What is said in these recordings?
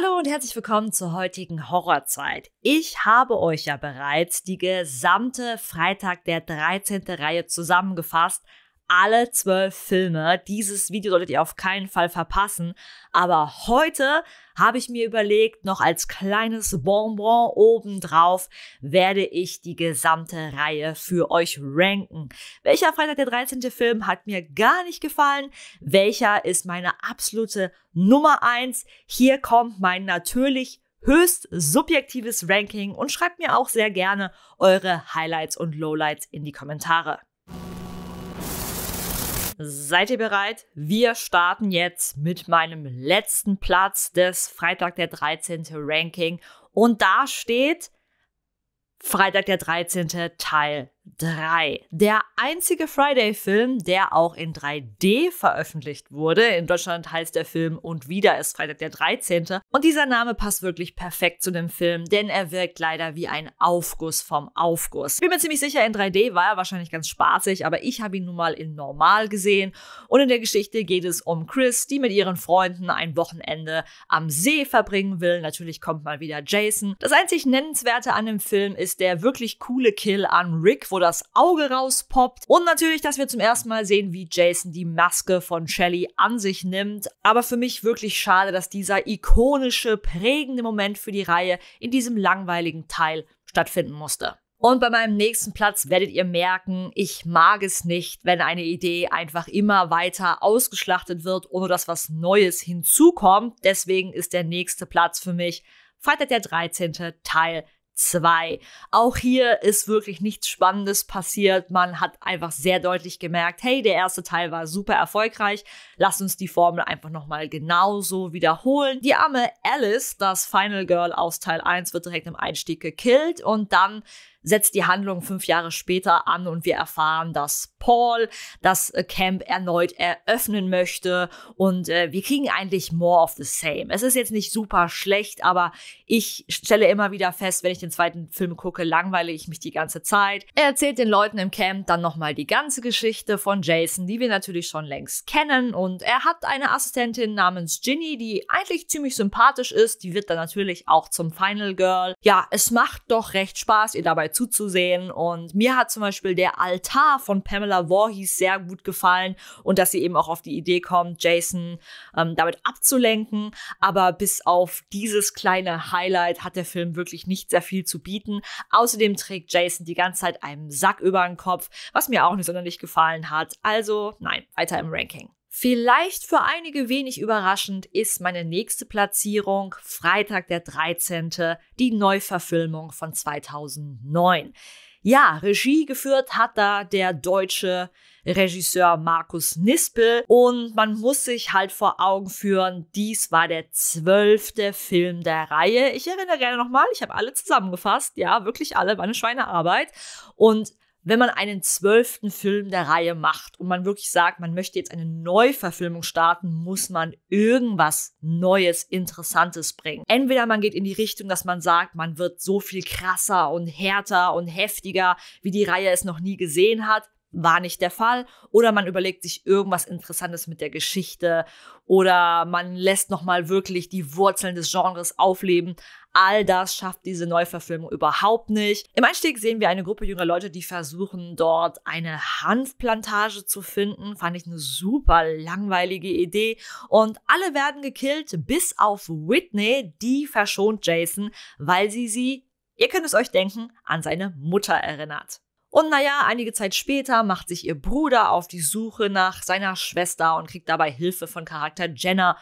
Hallo und herzlich willkommen zur heutigen Horrorzeit. Ich habe euch ja bereits die gesamte Freitag der 13. Reihe zusammengefasst, alle zwölf Filme. Dieses Video solltet ihr auf keinen Fall verpassen. Aber heute habe ich mir überlegt, noch als kleines Bonbon obendrauf werde ich die gesamte Reihe für euch ranken. Welcher Freitag der 13. Film hat mir gar nicht gefallen? Welcher ist meine absolute Nummer eins? Hier kommt mein natürlich höchst subjektives Ranking und schreibt mir auch sehr gerne eure Highlights und Lowlights in die Kommentare. Seid ihr bereit? Wir starten jetzt mit meinem letzten Platz des Freitag der 13. Ranking. Und da steht Freitag der 13. Teil 3. Der einzige Friday-Film, der auch in 3D veröffentlicht wurde. In Deutschland heißt der Film Und wieder ist Freitag der 13. Und dieser Name passt wirklich perfekt zu dem Film, denn er wirkt leider wie ein Aufguss vom Aufguss. Bin mir ziemlich sicher, in 3D war er wahrscheinlich ganz spaßig, aber ich habe ihn nun mal in normal gesehen. Und in der Geschichte geht es um Chris, die mit ihren Freunden ein Wochenende am See verbringen will. Natürlich kommt mal wieder Jason. Das einzig Nennenswerte an dem Film ist der wirklich coole Kill an Rick, wo das Auge rauspoppt. Und natürlich, dass wir zum ersten Mal sehen, wie Jason die Maske von Shelly an sich nimmt. Aber für mich wirklich schade, dass dieser ikonische, prägende Moment für die Reihe in diesem langweiligen Teil stattfinden musste. Und bei meinem nächsten Platz werdet ihr merken, ich mag es nicht, wenn eine Idee einfach immer weiter ausgeschlachtet wird, ohne dass was Neues hinzukommt. Deswegen ist der nächste Platz für mich Freitag der 13. Teil 2. Auch hier ist wirklich nichts Spannendes passiert. Man hat einfach sehr deutlich gemerkt, hey, der erste Teil war super erfolgreich. Lass uns die Formel einfach nochmal genauso wiederholen. Die arme Alice, das Final Girl aus Teil 1, wird direkt im Einstieg gekillt und dann setzt die Handlung fünf Jahre später an und wir erfahren, dass Paul das äh, Camp erneut eröffnen möchte und äh, wir kriegen eigentlich more of the same. Es ist jetzt nicht super schlecht, aber ich stelle immer wieder fest, wenn ich den den zweiten Film gucke, langweile ich mich die ganze Zeit. Er erzählt den Leuten im Camp dann nochmal die ganze Geschichte von Jason, die wir natürlich schon längst kennen. Und er hat eine Assistentin namens Ginny, die eigentlich ziemlich sympathisch ist. Die wird dann natürlich auch zum Final Girl. Ja, es macht doch recht Spaß, ihr dabei zuzusehen. Und mir hat zum Beispiel der Altar von Pamela Voorhees sehr gut gefallen und dass sie eben auch auf die Idee kommt, Jason ähm, damit abzulenken. Aber bis auf dieses kleine Highlight hat der Film wirklich nicht sehr viel viel zu bieten. Außerdem trägt Jason die ganze Zeit einen Sack über den Kopf, was mir auch nicht sonderlich gefallen hat. Also nein, weiter im Ranking. Vielleicht für einige wenig überraschend ist meine nächste Platzierung Freitag der 13. die Neuverfilmung von 2009. Ja, Regie geführt hat da der deutsche Regisseur Markus Nispel und man muss sich halt vor Augen führen, dies war der zwölfte Film der Reihe. Ich erinnere gerne nochmal, ich habe alle zusammengefasst, ja, wirklich alle, war eine Schweinearbeit und wenn man einen zwölften Film der Reihe macht und man wirklich sagt, man möchte jetzt eine Neuverfilmung starten, muss man irgendwas Neues, Interessantes bringen. Entweder man geht in die Richtung, dass man sagt, man wird so viel krasser und härter und heftiger, wie die Reihe es noch nie gesehen hat, war nicht der Fall. Oder man überlegt sich irgendwas Interessantes mit der Geschichte oder man lässt nochmal wirklich die Wurzeln des Genres aufleben. All das schafft diese Neuverfilmung überhaupt nicht. Im Einstieg sehen wir eine Gruppe junger Leute, die versuchen dort eine Hanfplantage zu finden. Fand ich eine super langweilige Idee. Und alle werden gekillt, bis auf Whitney, die verschont Jason, weil sie sie, ihr könnt es euch denken, an seine Mutter erinnert. Und naja, einige Zeit später macht sich ihr Bruder auf die Suche nach seiner Schwester und kriegt dabei Hilfe von Charakter Jenna.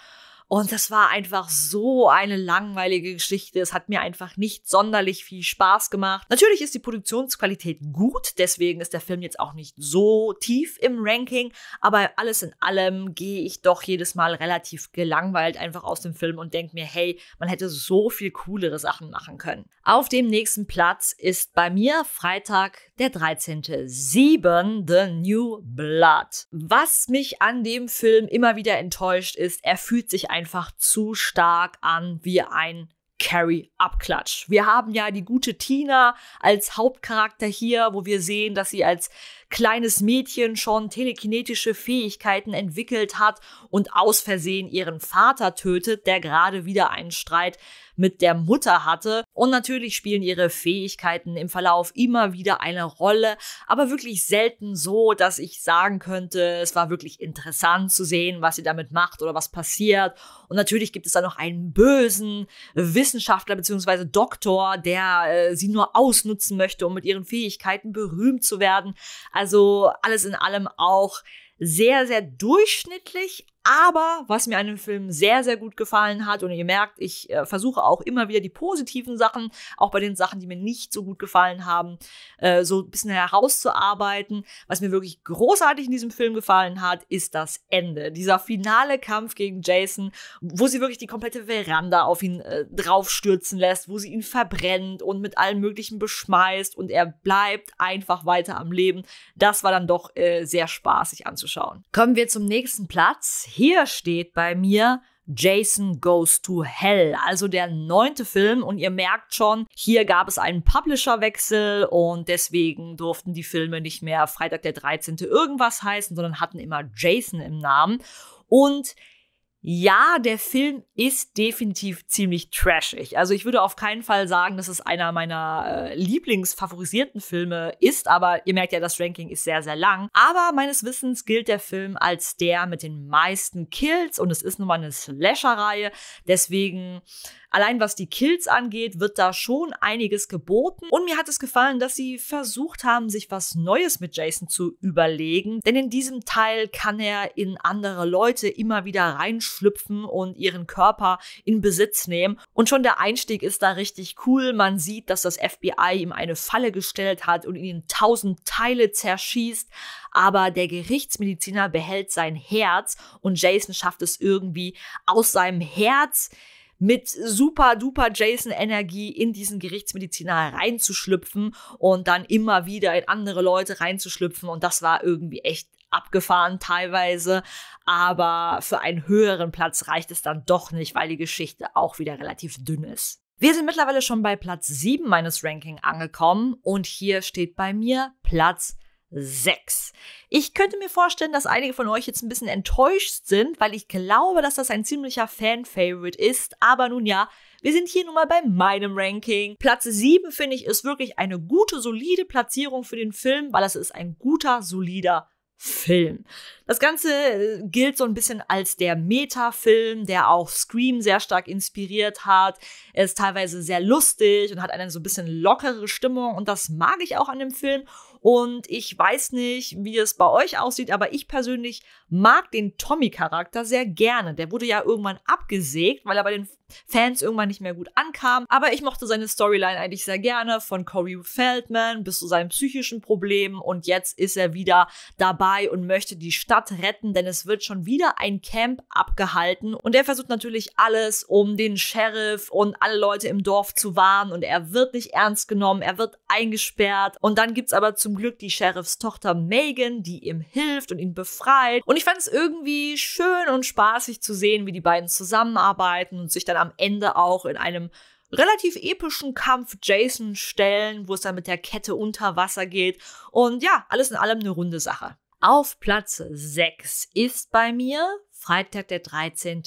Und das war einfach so eine langweilige Geschichte. Es hat mir einfach nicht sonderlich viel Spaß gemacht. Natürlich ist die Produktionsqualität gut, deswegen ist der Film jetzt auch nicht so tief im Ranking. Aber alles in allem gehe ich doch jedes Mal relativ gelangweilt einfach aus dem Film und denke mir, hey, man hätte so viel coolere Sachen machen können. Auf dem nächsten Platz ist bei mir Freitag der 13. 7. The New Blood. Was mich an dem Film immer wieder enttäuscht ist, er fühlt sich einfach zu stark an wie ein Carrie abklatscht. Wir haben ja die gute Tina als Hauptcharakter hier, wo wir sehen, dass sie als kleines Mädchen schon telekinetische Fähigkeiten entwickelt hat und aus Versehen ihren Vater tötet, der gerade wieder einen Streit mit der Mutter hatte. Und natürlich spielen ihre Fähigkeiten im Verlauf immer wieder eine Rolle, aber wirklich selten so, dass ich sagen könnte, es war wirklich interessant zu sehen, was sie damit macht oder was passiert. Und natürlich gibt es da noch einen bösen Wissenschaftler bzw. Doktor, der äh, sie nur ausnutzen möchte, um mit ihren Fähigkeiten berühmt zu werden. Also alles in allem auch sehr, sehr durchschnittlich, aber was mir an dem Film sehr, sehr gut gefallen hat, und ihr merkt, ich äh, versuche auch immer wieder die positiven Sachen, auch bei den Sachen, die mir nicht so gut gefallen haben, äh, so ein bisschen herauszuarbeiten. Was mir wirklich großartig in diesem Film gefallen hat, ist das Ende. Dieser finale Kampf gegen Jason, wo sie wirklich die komplette Veranda auf ihn äh, draufstürzen lässt, wo sie ihn verbrennt und mit allen möglichen beschmeißt und er bleibt einfach weiter am Leben. Das war dann doch äh, sehr spaßig anzuschauen. Kommen wir zum nächsten Platz hier steht bei mir Jason Goes to Hell, also der neunte Film. Und ihr merkt schon, hier gab es einen Publisherwechsel und deswegen durften die Filme nicht mehr Freitag der 13. irgendwas heißen, sondern hatten immer Jason im Namen. Und ja, der Film ist definitiv ziemlich trashig. Also ich würde auf keinen Fall sagen, dass es einer meiner äh, Lieblingsfavorisierten Filme ist, aber ihr merkt ja, das Ranking ist sehr, sehr lang. Aber meines Wissens gilt der Film als der mit den meisten Kills und es ist nun mal eine Slasher-Reihe. Deswegen Allein was die Kills angeht, wird da schon einiges geboten. Und mir hat es gefallen, dass sie versucht haben, sich was Neues mit Jason zu überlegen. Denn in diesem Teil kann er in andere Leute immer wieder reinschlüpfen und ihren Körper in Besitz nehmen. Und schon der Einstieg ist da richtig cool. Man sieht, dass das FBI ihm eine Falle gestellt hat und ihn in tausend Teile zerschießt. Aber der Gerichtsmediziner behält sein Herz und Jason schafft es irgendwie aus seinem Herz mit super duper Jason Energie in diesen Gerichtsmediziner reinzuschlüpfen und dann immer wieder in andere Leute reinzuschlüpfen und das war irgendwie echt abgefahren teilweise, aber für einen höheren Platz reicht es dann doch nicht, weil die Geschichte auch wieder relativ dünn ist. Wir sind mittlerweile schon bei Platz 7 meines Ranking angekommen und hier steht bei mir Platz 6. Ich könnte mir vorstellen, dass einige von euch jetzt ein bisschen enttäuscht sind, weil ich glaube, dass das ein ziemlicher Fan-Favorite ist. Aber nun ja, wir sind hier nun mal bei meinem Ranking. Platz 7 finde ich ist wirklich eine gute, solide Platzierung für den Film, weil es ist ein guter, solider Film. Das Ganze äh, gilt so ein bisschen als der Meta-Film, der auch Scream sehr stark inspiriert hat. Er ist teilweise sehr lustig und hat eine so ein bisschen lockere Stimmung und das mag ich auch an dem Film. Und ich weiß nicht, wie es bei euch aussieht, aber ich persönlich mag den Tommy-Charakter sehr gerne. Der wurde ja irgendwann abgesägt, weil er bei den Fans irgendwann nicht mehr gut ankam. Aber ich mochte seine Storyline eigentlich sehr gerne, von Corey Feldman bis zu seinen psychischen Problemen. Und jetzt ist er wieder dabei und möchte die Stadt retten, denn es wird schon wieder ein Camp abgehalten. Und er versucht natürlich alles, um den Sheriff und alle Leute im Dorf zu warnen. Und er wird nicht ernst genommen, er wird eingesperrt. Und dann gibt's aber zum Glück die Sheriffs Tochter Megan, die ihm hilft und ihn befreit. Und und ich fand es irgendwie schön und spaßig zu sehen, wie die beiden zusammenarbeiten und sich dann am Ende auch in einem relativ epischen Kampf Jason stellen, wo es dann mit der Kette unter Wasser geht. Und ja, alles in allem eine runde Sache. Auf Platz 6 ist bei mir Freitag der 13.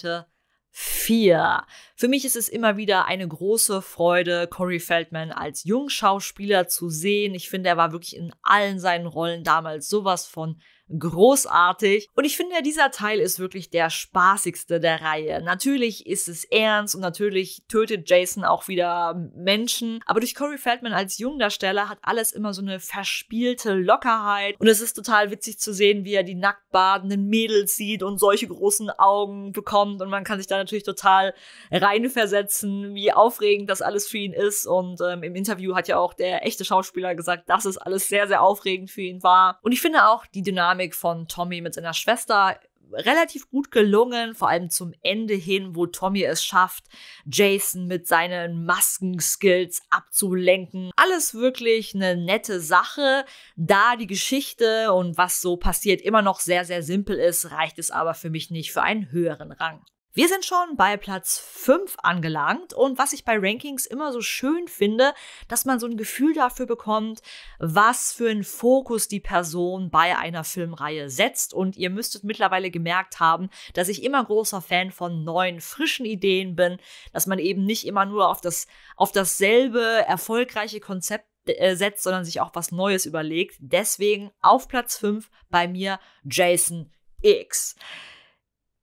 4. Für mich ist es immer wieder eine große Freude, Corey Feldman als Jungschauspieler zu sehen. Ich finde, er war wirklich in allen seinen Rollen damals sowas von großartig. Und ich finde, dieser Teil ist wirklich der spaßigste der Reihe. Natürlich ist es ernst und natürlich tötet Jason auch wieder Menschen. Aber durch Corey Feldman als Jungdarsteller hat alles immer so eine verspielte Lockerheit. Und es ist total witzig zu sehen, wie er die nackt badenden Mädels sieht und solche großen Augen bekommt. Und man kann sich da natürlich total rein reinversetzen, wie aufregend das alles für ihn ist. Und ähm, im Interview hat ja auch der echte Schauspieler gesagt, dass es alles sehr, sehr aufregend für ihn war. Und ich finde auch die Dynamik von Tommy mit seiner Schwester relativ gut gelungen, vor allem zum Ende hin, wo Tommy es schafft, Jason mit seinen Maskenskills abzulenken. Alles wirklich eine nette Sache. Da die Geschichte und was so passiert immer noch sehr, sehr simpel ist, reicht es aber für mich nicht für einen höheren Rang. Wir sind schon bei Platz 5 angelangt und was ich bei Rankings immer so schön finde, dass man so ein Gefühl dafür bekommt, was für einen Fokus die Person bei einer Filmreihe setzt. Und ihr müsstet mittlerweile gemerkt haben, dass ich immer großer Fan von neuen, frischen Ideen bin, dass man eben nicht immer nur auf, das, auf dasselbe erfolgreiche Konzept äh, setzt, sondern sich auch was Neues überlegt. Deswegen auf Platz 5 bei mir Jason X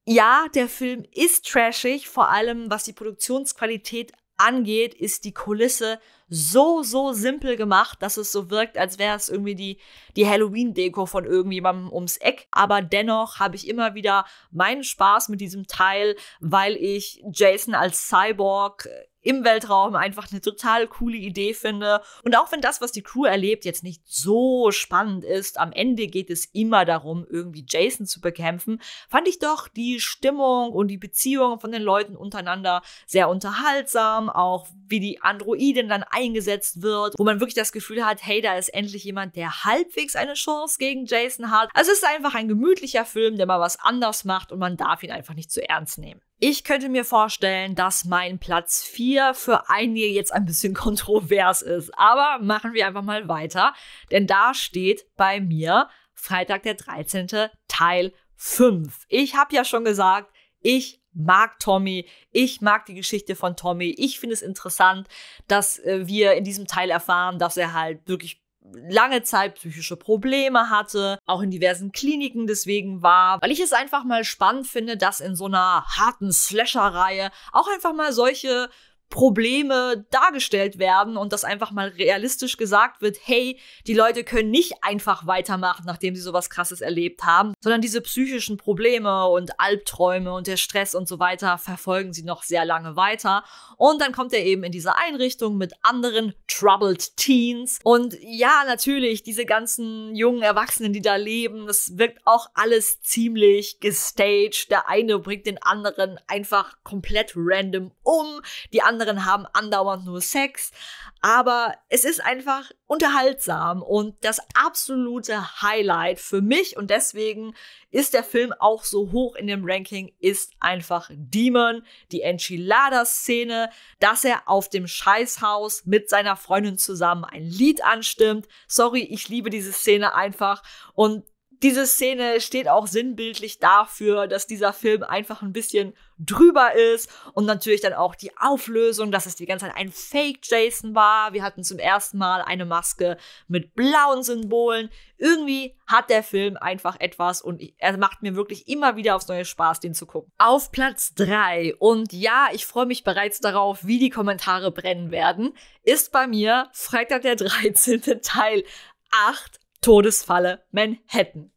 ja, der Film ist trashig, vor allem was die Produktionsqualität angeht, ist die Kulisse so, so simpel gemacht, dass es so wirkt, als wäre es irgendwie die, die Halloween-Deko von irgendjemandem ums Eck. Aber dennoch habe ich immer wieder meinen Spaß mit diesem Teil, weil ich Jason als Cyborg äh, im Weltraum einfach eine total coole Idee finde. Und auch wenn das, was die Crew erlebt, jetzt nicht so spannend ist, am Ende geht es immer darum, irgendwie Jason zu bekämpfen, fand ich doch die Stimmung und die Beziehung von den Leuten untereinander sehr unterhaltsam, auch wie die Androidin dann eingesetzt wird, wo man wirklich das Gefühl hat, hey, da ist endlich jemand, der halbwegs eine Chance gegen Jason hat. Also es ist einfach ein gemütlicher Film, der mal was anders macht und man darf ihn einfach nicht zu ernst nehmen. Ich könnte mir vorstellen, dass mein Platz 4 für einige jetzt ein bisschen kontrovers ist. Aber machen wir einfach mal weiter. Denn da steht bei mir Freitag der 13. Teil 5. Ich habe ja schon gesagt, ich mag Tommy, ich mag die Geschichte von Tommy. Ich finde es interessant, dass äh, wir in diesem Teil erfahren, dass er halt wirklich lange Zeit psychische Probleme hatte, auch in diversen Kliniken deswegen war, weil ich es einfach mal spannend finde, dass in so einer harten Slasher-Reihe auch einfach mal solche Probleme dargestellt werden und dass einfach mal realistisch gesagt wird, hey, die Leute können nicht einfach weitermachen, nachdem sie sowas krasses erlebt haben, sondern diese psychischen Probleme und Albträume und der Stress und so weiter verfolgen sie noch sehr lange weiter und dann kommt er eben in diese Einrichtung mit anderen troubled teens und ja, natürlich diese ganzen jungen Erwachsenen, die da leben, das wirkt auch alles ziemlich gestaged. Der eine bringt den anderen einfach komplett random um, die anderen anderen haben andauernd nur Sex. Aber es ist einfach unterhaltsam und das absolute Highlight für mich und deswegen ist der Film auch so hoch in dem Ranking, ist einfach Demon, die Enchilada-Szene, dass er auf dem Scheißhaus mit seiner Freundin zusammen ein Lied anstimmt. Sorry, ich liebe diese Szene einfach und diese Szene steht auch sinnbildlich dafür, dass dieser Film einfach ein bisschen drüber ist und natürlich dann auch die Auflösung, dass es die ganze Zeit ein Fake Jason war. Wir hatten zum ersten Mal eine Maske mit blauen Symbolen. Irgendwie hat der Film einfach etwas und er macht mir wirklich immer wieder aufs neue Spaß, den zu gucken. Auf Platz 3 und ja, ich freue mich bereits darauf, wie die Kommentare brennen werden, ist bei mir Freitag der 13. Teil 8 Todesfalle Manhattan.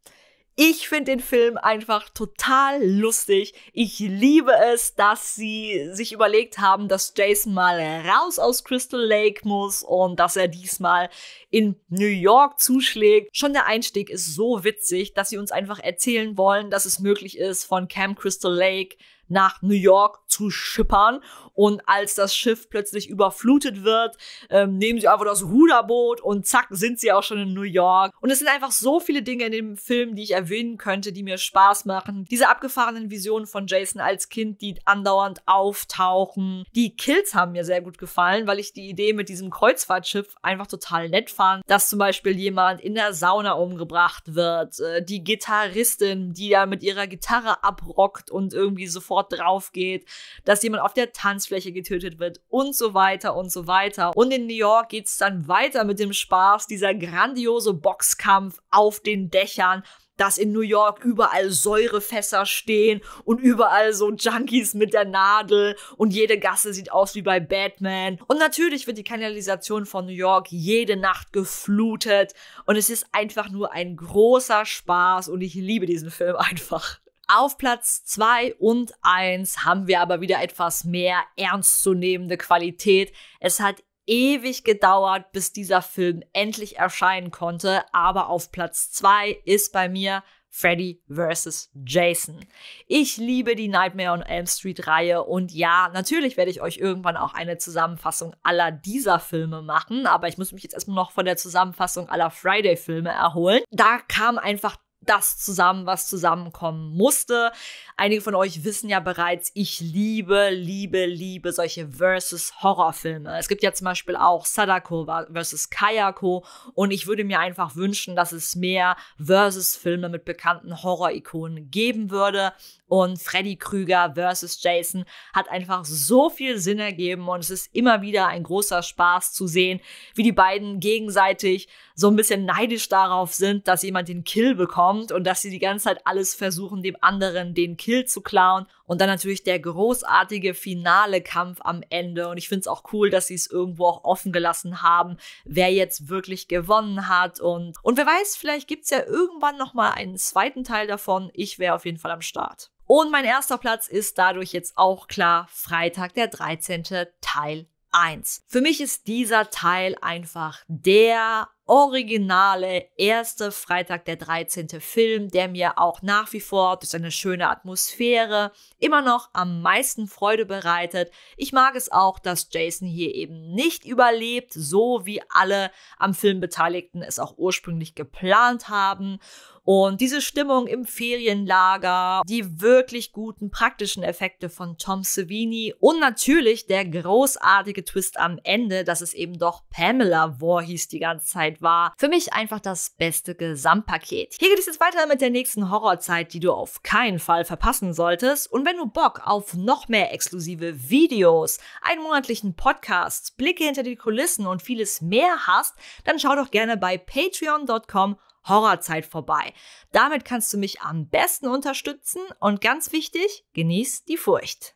Ich finde den Film einfach total lustig. Ich liebe es, dass sie sich überlegt haben, dass Jason mal raus aus Crystal Lake muss und dass er diesmal in New York zuschlägt. Schon der Einstieg ist so witzig, dass sie uns einfach erzählen wollen, dass es möglich ist, von Camp Crystal Lake nach New York zu schippern und als das Schiff plötzlich überflutet wird, ähm, nehmen sie einfach das Ruderboot und zack, sind sie auch schon in New York. Und es sind einfach so viele Dinge in dem Film, die ich erwähnen könnte, die mir Spaß machen. Diese abgefahrenen Visionen von Jason als Kind, die andauernd auftauchen. Die Kills haben mir sehr gut gefallen, weil ich die Idee mit diesem Kreuzfahrtschiff einfach total nett fand. Dass zum Beispiel jemand in der Sauna umgebracht wird. Äh, die Gitarristin, die da mit ihrer Gitarre abrockt und irgendwie sofort drauf geht. Dass jemand auf der Tanz Nutzfläche getötet wird und so weiter und so weiter. Und in New York geht es dann weiter mit dem Spaß, dieser grandiose Boxkampf auf den Dächern dass in New York überall Säurefässer stehen und überall so Junkies mit der Nadel und jede Gasse sieht aus wie bei Batman. Und natürlich wird die Kanalisation von New York jede Nacht geflutet und es ist einfach nur ein großer Spaß und ich liebe diesen Film einfach. Auf Platz 2 und 1 haben wir aber wieder etwas mehr ernstzunehmende Qualität. Es hat ewig gedauert, bis dieser Film endlich erscheinen konnte, aber auf Platz 2 ist bei mir Freddy vs. Jason. Ich liebe die Nightmare on Elm Street Reihe und ja, natürlich werde ich euch irgendwann auch eine Zusammenfassung aller dieser Filme machen, aber ich muss mich jetzt erstmal noch von der Zusammenfassung aller Friday Filme erholen. Da kam einfach das zusammen, was zusammenkommen musste. Einige von euch wissen ja bereits, ich liebe, liebe, liebe solche Versus-Horrorfilme. Es gibt ja zum Beispiel auch Sadako versus Kayako und ich würde mir einfach wünschen, dass es mehr Versus-Filme mit bekannten Horror-Ikonen geben würde. Und Freddy Krüger versus Jason hat einfach so viel Sinn ergeben und es ist immer wieder ein großer Spaß zu sehen, wie die beiden gegenseitig so ein bisschen neidisch darauf sind, dass jemand den Kill bekommt und dass sie die ganze Zeit alles versuchen, dem anderen den Kill zu klauen. Und dann natürlich der großartige finale Kampf am Ende. Und ich finde es auch cool, dass sie es irgendwo auch offen gelassen haben, wer jetzt wirklich gewonnen hat. Und, und wer weiß, vielleicht gibt es ja irgendwann nochmal einen zweiten Teil davon. Ich wäre auf jeden Fall am Start. Und mein erster Platz ist dadurch jetzt auch klar, Freitag der 13. Teil 1. Für mich ist dieser Teil einfach der originale erste Freitag der 13. Film, der mir auch nach wie vor durch seine schöne Atmosphäre immer noch am meisten Freude bereitet. Ich mag es auch, dass Jason hier eben nicht überlebt, so wie alle am Film Beteiligten es auch ursprünglich geplant haben. Und diese Stimmung im Ferienlager, die wirklich guten praktischen Effekte von Tom Savini und natürlich der großartige Twist am Ende, dass es eben doch Pamela Voorhees die ganze Zeit war für mich einfach das beste Gesamtpaket. Hier geht es jetzt weiter mit der nächsten Horrorzeit, die du auf keinen Fall verpassen solltest. Und wenn du Bock auf noch mehr exklusive Videos, einen monatlichen Podcast, Blicke hinter die Kulissen und vieles mehr hast, dann schau doch gerne bei patreon.com Horrorzeit vorbei. Damit kannst du mich am besten unterstützen und ganz wichtig, genieß die Furcht.